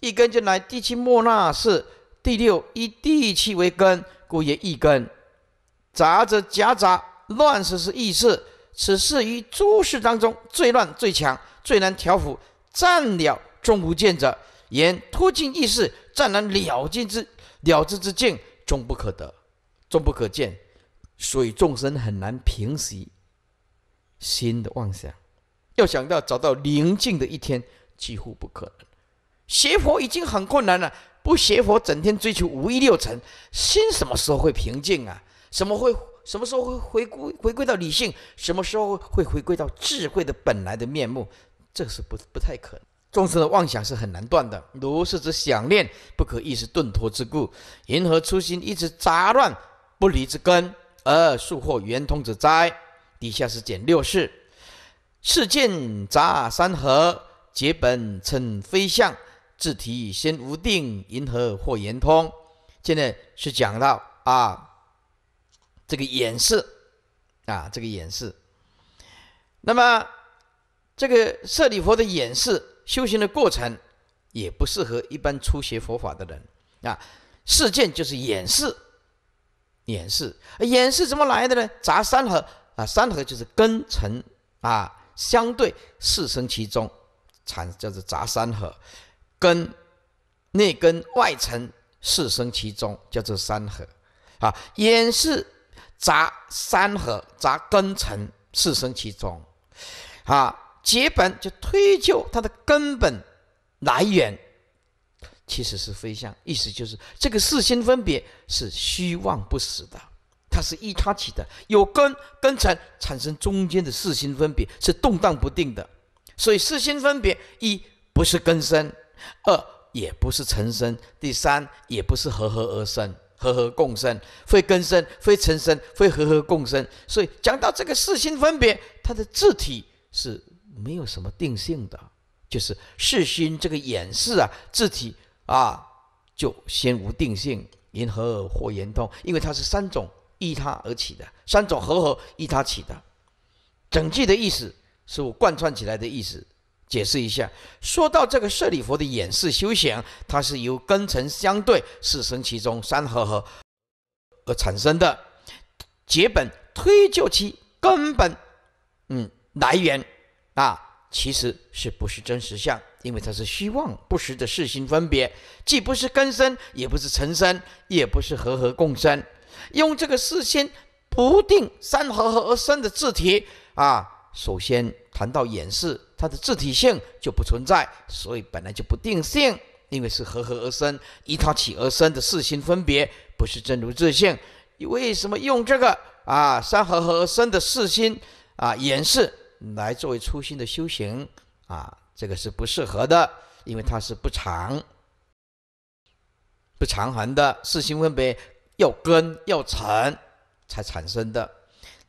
一根进来，第七莫那是第六，以地气为根，故也一根。杂则夹杂，乱时是意识。此事于诸事当中最乱、最强、最难调伏，占了终无见者。言突进意识，占了了尽之了之之境，终不可得，终不可见。所以众生很难平息心的妄想，要想到找到宁静的一天，几乎不可能。学佛已经很困难了，不学佛，整天追求五欲六尘，心什么时候会平静啊？什么会什么时候会回归回归到理性？什么时候会回归到智慧的本来的面目？这是不不太可能。众生的妄想是很难断的。如是之想念，不可一时顿脱之故。银河初心，一直杂乱不离之根，而树获圆通之灾。底下是减六事，世见杂山河，结本称非相。自体先无定，银河或圆通？现在是讲到啊，这个演示啊，这个演示。那么这个舍利佛的演示修行的过程，也不适合一般初学佛法的人啊。事件就是演示，演示演示怎么来的呢？杂三合啊，三合就是根尘啊相对四生其中，产叫做杂三合。根内根外尘四生其中，叫做三合啊，也是杂三合杂根尘四生其中，啊，结本就推究它的根本来源，其实是非相，意思就是这个四心分别是虚妄不死的，它是一他起的，有根根尘产生中间的四心分别，是动荡不定的，所以四心分别一不是根生。二也不是成生，第三也不是和合而生，和合共生，非根生，非成生，非和合共生。所以讲到这个四心分别，它的字体是没有什么定性的，就是四心这个演示啊，字体啊就先无定性，因和而或圆通？因为它是三种依它而起的，三种和合依它起的。整句的意思是我贯穿起来的意思。解释一下，说到这个舍利佛的演示修行，它是由根尘相对、四生其中、三和合而产生的。解本推究其根本，嗯，来源啊，其实是不是真实相？因为它是虚妄不实的四心分别，既不是根生，也不是尘生，也不是和合共生。用这个事心不定、三和合而生的字体啊，首先谈到演示。它的自体性就不存在，所以本来就不定性，因为是合合而生，依他起而生的四心分别，不是真如自性。为什么用这个啊？三合合而生的四心啊，演示来作为初心的修行啊，这个是不适合的，因为它是不常、不长恒的四心分别，要根要尘才产生的。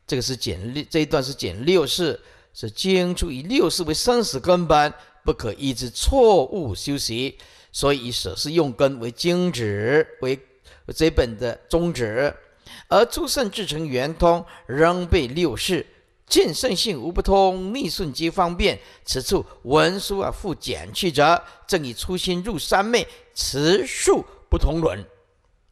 这个是简这一段是简六是。是经处以六事为生死根本，不可依之错误修习，所以以舍是用根为经旨，为这本的宗旨。而诸圣至诚圆通，仍被六事，见圣性无不通，逆顺皆方便。此处文殊啊复简去者，正以初心入三昧，持数不同伦。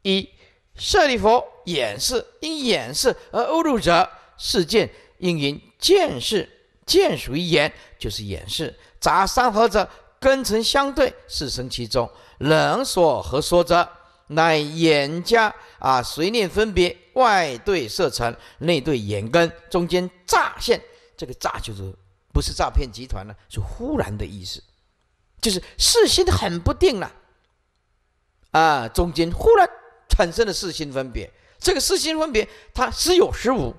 一舍利弗，掩饰因掩饰而误入者，是见应云见识。见属于眼，就是眼饰；杂三合者根尘相对，是生其中。人所合说者，乃眼家啊随念分别，外对色尘，内对眼根，中间乍现。这个乍就是不是诈骗集团了，是忽然的意思，就是四心很不定了啊。中间忽然产生了四心分别，这个四心分别它时有时无。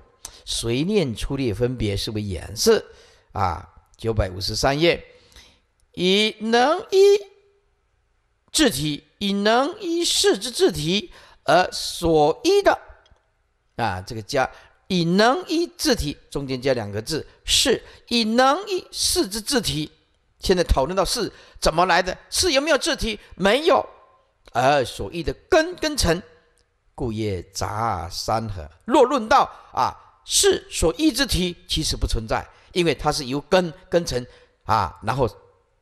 随念出列分别是为颜色，啊，九百五十三页，以能依字体，以能依视之字体而所依的，啊，这个加以能依字体，中间加两个字是，以能依事之字体。现在讨论到是怎么来的？是有没有字体？没有，而所依的根根尘，故曰杂三合。若论到啊。是所依之体，其实不存在，因为它是由根根成，啊，然后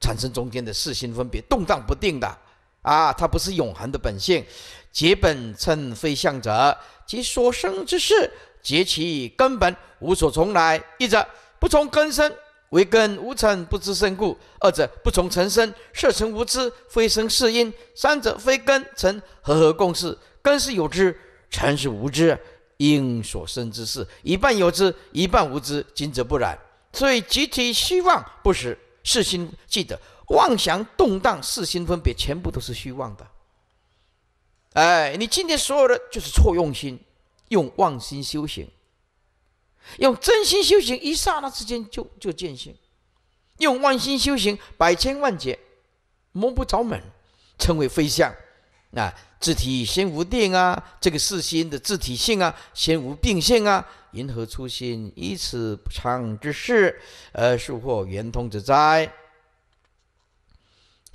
产生中间的四心分别，动荡不定的，啊，它不是永恒的本性。结本称非相者，其所生之事，结其根本无所从来。一者不从根生，唯根无尘，不知身故；二者不从尘生，涉尘无知，非生是因；三者非根尘合合共事，根是有知，尘是无知。应所生之事，一半有之，一半无知。今则不然，所以集体虚妄不实，四心记得妄想动荡，四心分别，全部都是虚妄的。哎，你今天所有的就是错用心，用妄心修行，用真心修行，一刹那之间就就见性；用妄心修行，百千万劫摸不着门，称为非相，啊。自体心无定啊，这个四心的自体性啊，心无定性啊，因何出现一此不常之事而受获圆通之灾？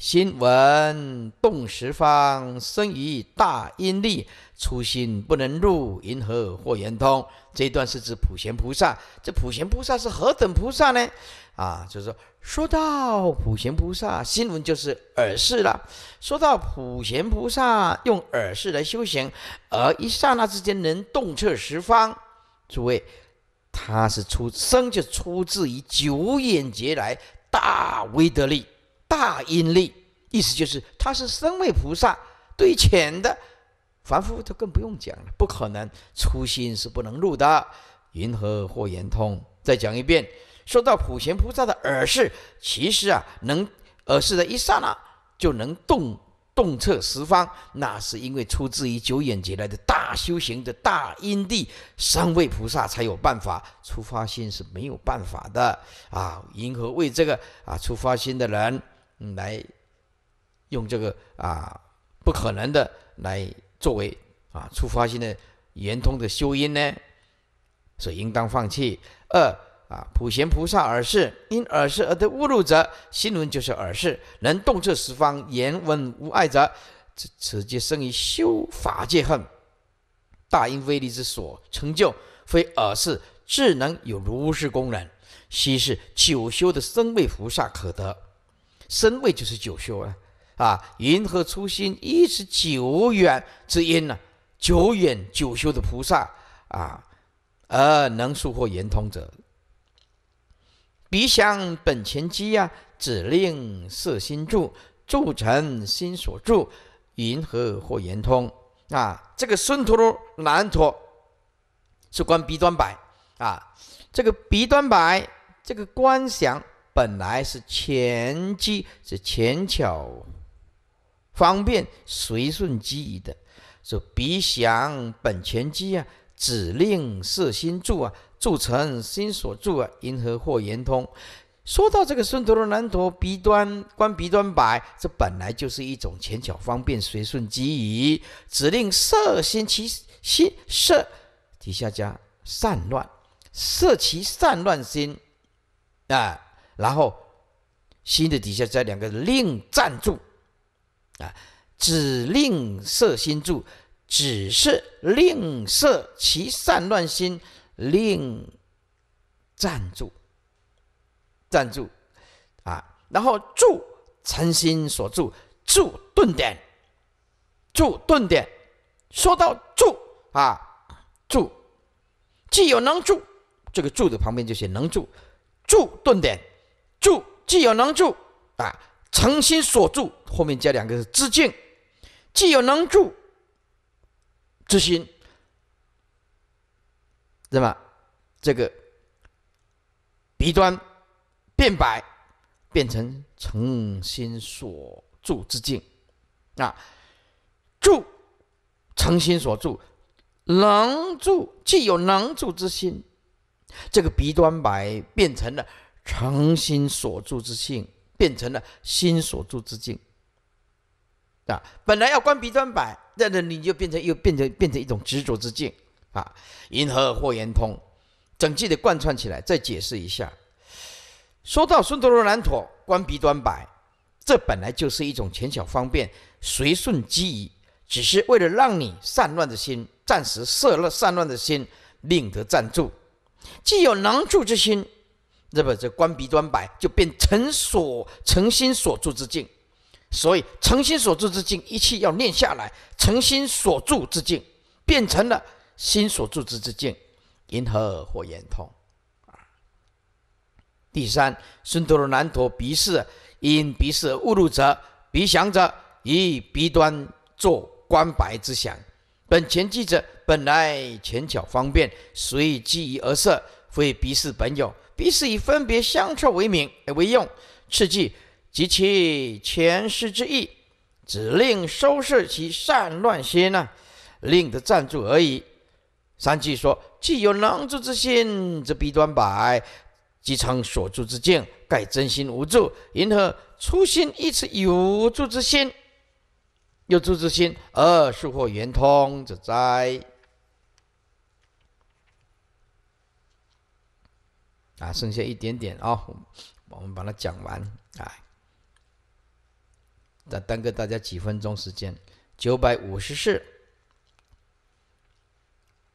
心闻动十方，生于大阴力。初心不能入，银河或圆通。这一段是指普贤菩萨。这普贤菩萨是何等菩萨呢？啊，就是说说到普贤菩萨，心闻就是耳视了。说到普贤菩萨，用耳视来修行，而一刹那之间能动彻十方。诸位，他是出生就出自于九眼劫来大威德力。大阴力，意思就是他是身位菩萨对浅的，凡夫就更不用讲了，不可能。初心是不能入的。云何或言通？再讲一遍，说到普贤菩萨的耳视，其实啊，能耳视的一刹那就能洞洞彻十方，那是因为出自于九眼劫来的大修行的大因地，三位菩萨才有办法。出发心是没有办法的啊！云何为这个啊？出发心的人。来用这个啊不可能的来作为啊触发性的圆通的修因呢，所以应当放弃。二啊，普贤菩萨耳视因耳视而得悟入者，心轮就是耳视，能动彻十方言闻无碍者，此此即生于修法界恨。大因威力之所成就，非耳视智能有如是功能，悉是久修的僧位菩萨可得。身位就是九修啊，啊，云何初心一是久远之因呢？久远九修的菩萨啊，而能速获圆通者，鼻想本前机呀，指令色心住，住成心所住，云何或圆通啊？这个孙陀罗难陀是观鼻端白啊，这个鼻端白，这个观想。本来是前机，是前巧，方便随顺机宜的。说鼻祥本前机啊，指令色心住啊，住成心所住啊，因何或圆通？说到这个，孙陀罗难陀鼻端观鼻端白，这本来就是一种前巧方便随顺机宜，指令色心其心色底下加散乱，色其散乱心啊。然后心的底下这两个令暂住啊，只令色心住，只是令色其散乱心令暂住，暂住啊。然后住诚心所住，住顿点，住顿点。说到住啊，住既有能住，这个住的旁边就写能住，住顿点。助既有能助啊，诚心所助，后面加两个字“致敬”，既有能助之心，那么这个鼻端变白，变成诚心所助之境，啊，助诚心所助，能助既有能助之心，这个鼻端白变成了。诚心所住之性，变成了心所住之境。啊，本来要观鼻端摆，那那你就变成又变成变成一种执着之境啊。银河或圆通？整句的贯穿起来，再解释一下。说到“孙多罗兰陀观鼻端摆，这本来就是一种浅巧方便，随顺机宜，只是为了让你散乱的心暂时摄了散乱的心，令得暂住，既有能住之心。这不，这观鼻端白，就变成所诚心所住之境。所以诚心所住之境，一气要念下来。诚心所住之境，变成了心所住之之境，银河或圆通。第三，孙陀罗南陀鼻视，因鼻视误入者，鼻想者以鼻端作观白之想。本前记者本来前巧方便，随记忆而设，非鼻视本有。彼是以分别相斥为名而为用，次即及其前世之意，只令收拾其善乱心啊，令得暂住而已。三句说：既有能助之心，则必端摆；即成所助之境，盖真心无助，因何初心亦是有助之心？有助之心，而疏或圆通者哉？啊，剩下一点点啊，我们把它讲完啊，再耽搁大家几分钟时间。九百五十四，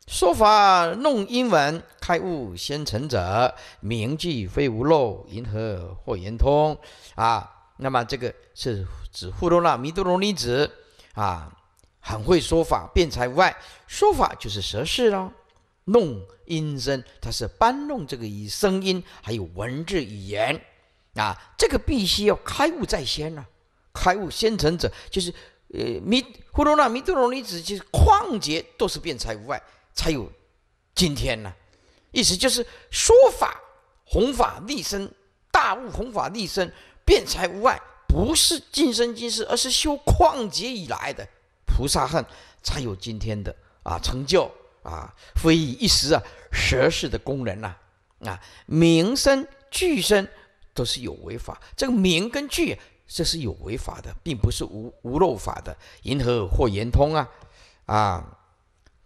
说法弄英文，开悟先成者，名句非无漏，银河或圆通啊。那么这个是指呼多那弥多罗尼子啊，很会说法，辩才无碍，说法就是蛇事喽。弄音声，它是搬弄这个以声音，还有文字语言，啊，这个必须要开悟在先呢。开悟先成者，就是呃弥呼罗那弥多罗尼子，就是旷劫都是变才无碍，才有今天呢。意思就是说法弘法立身，大悟弘法立身，变才无碍，不是今生今世，而是修旷劫以来的菩萨恨，才有今天的啊成就。啊，非一时啊，舌事的功能呐，啊，名声句声都是有违法。这个名跟句，这是有违法的，并不是无无漏法的。银河或圆通啊？啊，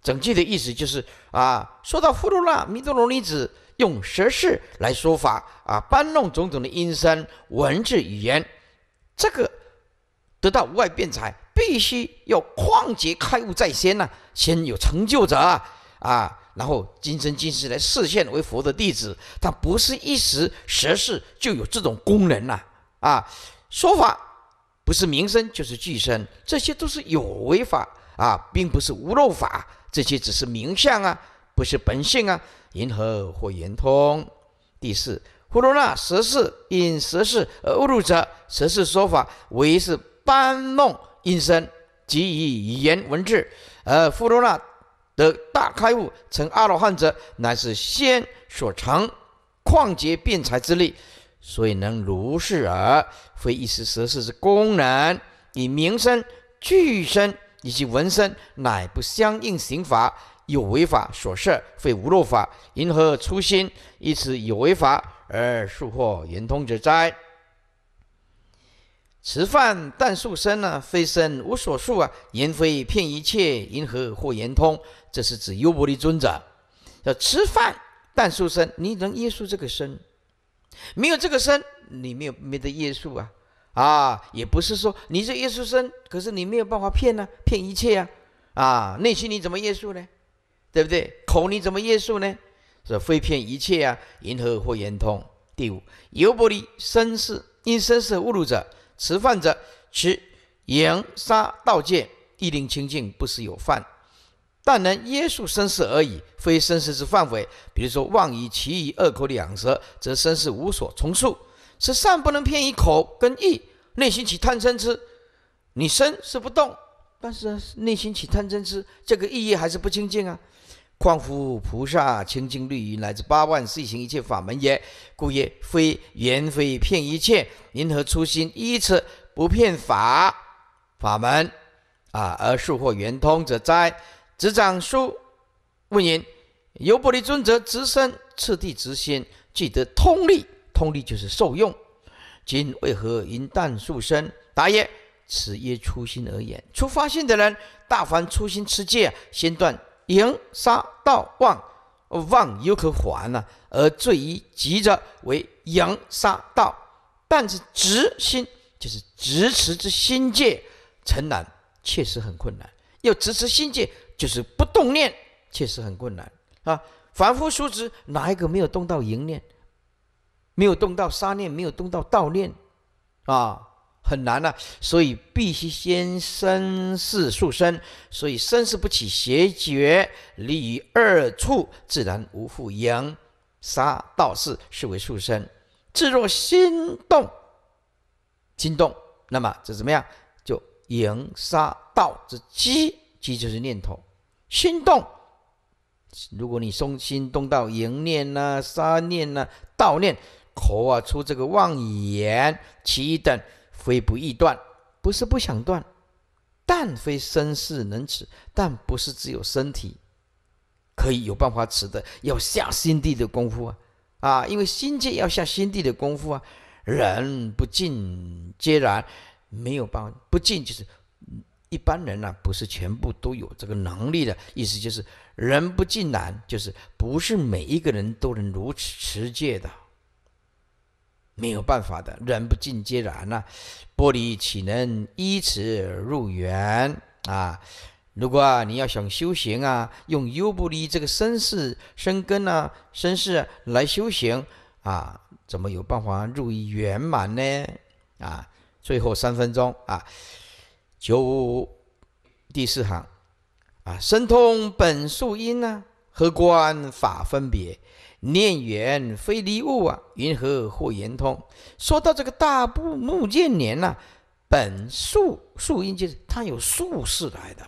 整句的意思就是啊，说到呼噜啦，弥多罗尼子用舌事来说法啊，搬弄种种的音声、文字、语言，这个得到无碍辩才。必须要旷劫开悟在先呐，先有成就者啊，然后今生今世来示现为佛的弟子，他不是一时时世就有这种功能呐啊。说法不是名声就是具身，这些都是有为法啊，并不是无漏法，这些只是名相啊，不是本性啊。银河或圆通？第四，佛罗那十世因十世而入者，十世说法为是搬弄。音声即以语言文字，而富罗那得大开悟成阿罗汉者，乃是先所成旷劫辩才之力，所以能如是耳。非一时时事之功能，以名声、具声以及纹声，乃不相应刑法，有违法所摄，非无漏法。云何初心以此有违法而受获圆通者哉？吃饭但塑身啊，非身无所塑啊，言非骗一切，因何或言通？这是指优婆利尊者。要吃饭但塑身，你能约束这个身？没有这个身，你没有没得约束啊！啊，也不是说你是耶稣身，可是你没有办法骗啊，骗一切啊！啊，内心你怎么约束呢？对不对？口你怎么约束呢？是非骗一切啊？因何或言通？第五，优婆利身世因身世侮辱者。持犯者，持言、杀、盗、戒，意令清净，不时有犯，但能约束身世而已，非身世之范围。比如说妄以其以二口两舌，则身世无所从述，是善不能偏以口跟意，内心起贪嗔痴，你身是不动，但是内心起贪嗔痴，这个意义还是不清净啊。况夫菩萨清净律仪乃至八万世行一切法门也，故曰：非圆非骗一切，云何初心依此不骗法法门啊？而数获圆通者哉？执掌书问言：由不离尊者直身次第直心，既得通利，通利就是受用。今为何云旦数身？答曰：此曰初心而言，初发心的人，大凡初心持戒，先断。迎杀盗妄，妄犹可还呢，而最于急者为淫杀盗。但是执心就是执持之心界，诚难，确实很困难。要执持心界，就是不动念，确实很困难啊！凡夫俗子哪一个没有动到淫念？没有动到杀念？没有动到盗念？啊？很难呐，所以必须先身是塑身，所以身是不起邪觉，离二处，自然无复淫杀道士是为塑身。自若心动，心动，那么这怎么样？就淫杀道之机，机就是念头。心动，如果你松心动到淫念呐、杀念呐、道念，口啊出这个妄言其等。非不易断，不是不想断，但非身世能持，但不是只有身体可以有办法持的，要下心地的功夫啊！啊，因为心界要下心地的功夫啊。人不进皆然，没有办法不进就是一般人呢，不是全部都有这个能力的。意思就是，人不尽然，就是不是每一个人都能如此持戒的。没有办法的人不尽皆然呐，玻璃岂能依此入园啊？如果啊，你要想修行啊，用优布利这个身世生根呐身世来修行啊，怎么有办法入于圆满呢？啊，最后三分钟啊，九五第四行啊，神通本素因啊，和观法分别。念缘非离物啊，云何或圆通？说到这个大部木建年呐，本术术因就是它有术世来的，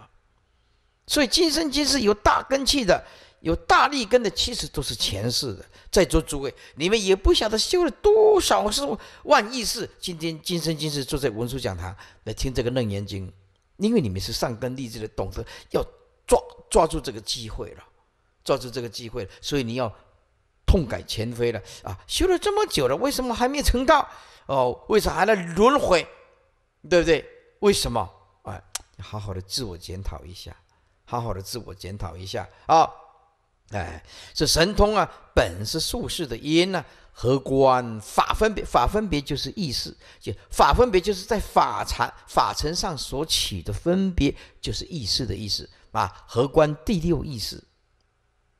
所以今生今世有大根气的，有大力根的，其实都是前世的。在座诸位，你们也不晓得修了多少世万亿世，今天今生今世坐在文殊讲堂来听这个楞严经，因为你们是上根立志的，懂得要抓抓住这个机会了，抓住这个机会所以你要。痛改前非了啊！修了这么久了，为什么还没成道？哦，为啥还在轮回？对不对？为什么？哎，好好的自我检讨一下，好好的自我检讨一下啊！哎，这神通啊，本是术士的因呢？何观法分别？法分别就是意识，就法分别就是在法禅法尘上所起的分别，就是意识的意思啊？何观第六意识？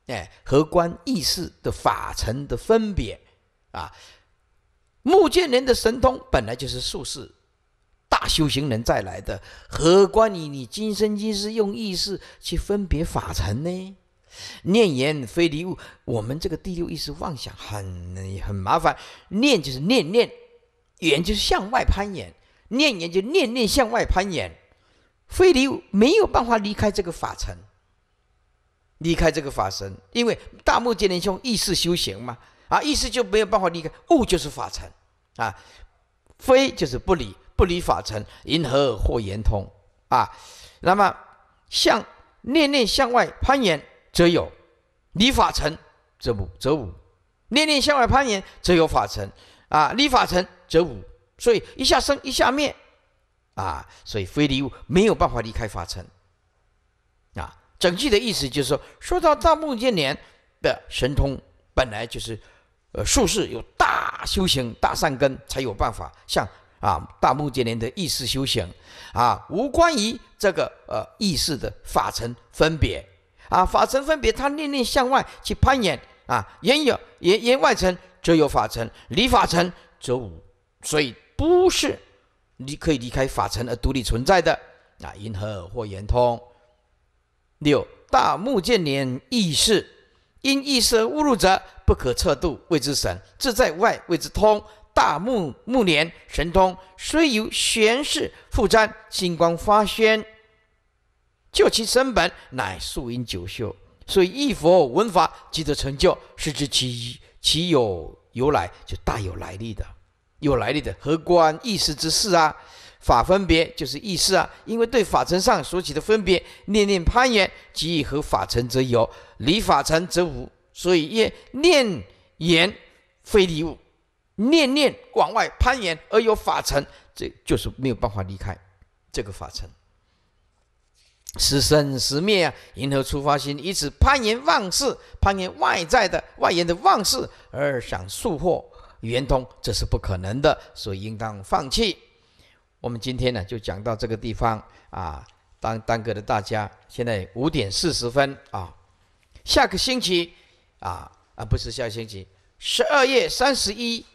哎，和观意识的法尘的分别啊，目见人的神通本来就是术士、大修行人再来的，何关于你今生今世用意识去分别法尘呢？念言非离物，我们这个第六意识妄想很很麻烦，念就是念念，言就是向外攀岩，念言就念念向外攀岩，非离没有办法离开这个法尘。离开这个法身，因为大目犍连兄意识修行嘛，啊，意识就没有办法离开，物就是法尘，啊，非就是不离，不离法尘，因何或圆通啊？那么向念念向外攀岩则有，离法尘则无，则无。念念向外攀岩则有法尘，啊，离法尘则无，所以一下生一下灭，啊，所以非离物没有办法离开法尘。整句的意思就是说，说到大目犍连的神通，本来就是，呃，术士有大修行、大善根，才有办法像啊大目犍连的意识修行，啊，无关于这个呃意识的法尘分别，啊，法尘分别，他念念向外去攀岩啊，言有言言外尘，则有法尘，离法尘则无，所以不是你可以离开法尘而独立存在的，啊，因何或圆通？六大目见年意识，因意识误入者，不可测度，谓之神；志在外，谓之通。大目目连神通，虽有玄事复瞻，星光发宣，就其身本，乃素因久修。所以，一佛闻法即得成就，是知其其有由来就大有来历的，有来历的，何关意识之事啊？法分别就是意思啊，因为对法尘上所起的分别，念念攀缘，即以合法尘则有，离法尘则无，所以曰念言非离物。念念往外攀缘而有法尘，这就是没有办法离开这个法尘，时生时灭啊，银河出发心，以此攀缘妄事，攀缘外在的外缘的妄事而想速获圆通，这是不可能的，所以应当放弃。我们今天呢就讲到这个地方啊，耽耽搁了大家。现在五点四十分啊，下个星期啊啊不是下个星期，十二月三十一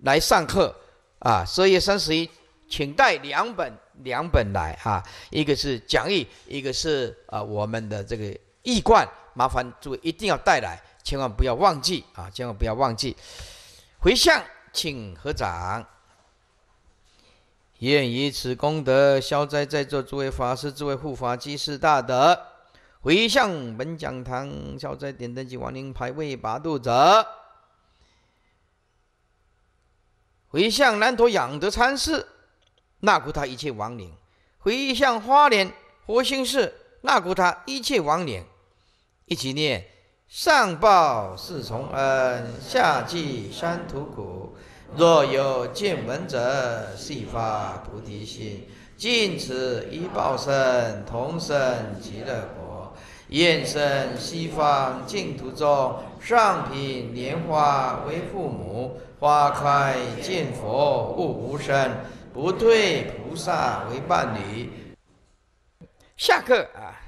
来上课啊。十二月三十一，请带两本两本来哈，一个是讲义，一个是啊我们的这个易冠，麻烦诸位一定要带来，千万不要忘记啊，千万不要忘记。回向，请合掌。愿以此功德，消灾在座诸位法师、诸位护法，即是大德，回向本讲堂，消灾点灯及亡灵牌位，把度者，回向南陀养德参事纳古他一切亡灵；回向花莲佛心寺，纳古他一切亡灵。一起念：上报四重恩，下济三途苦。若有见闻者，悉发菩提心。尽此一报身，同生极乐国。愿生西方净土中，上品莲花为父母。花开见佛悟无生，不退菩萨为伴侣。下课啊。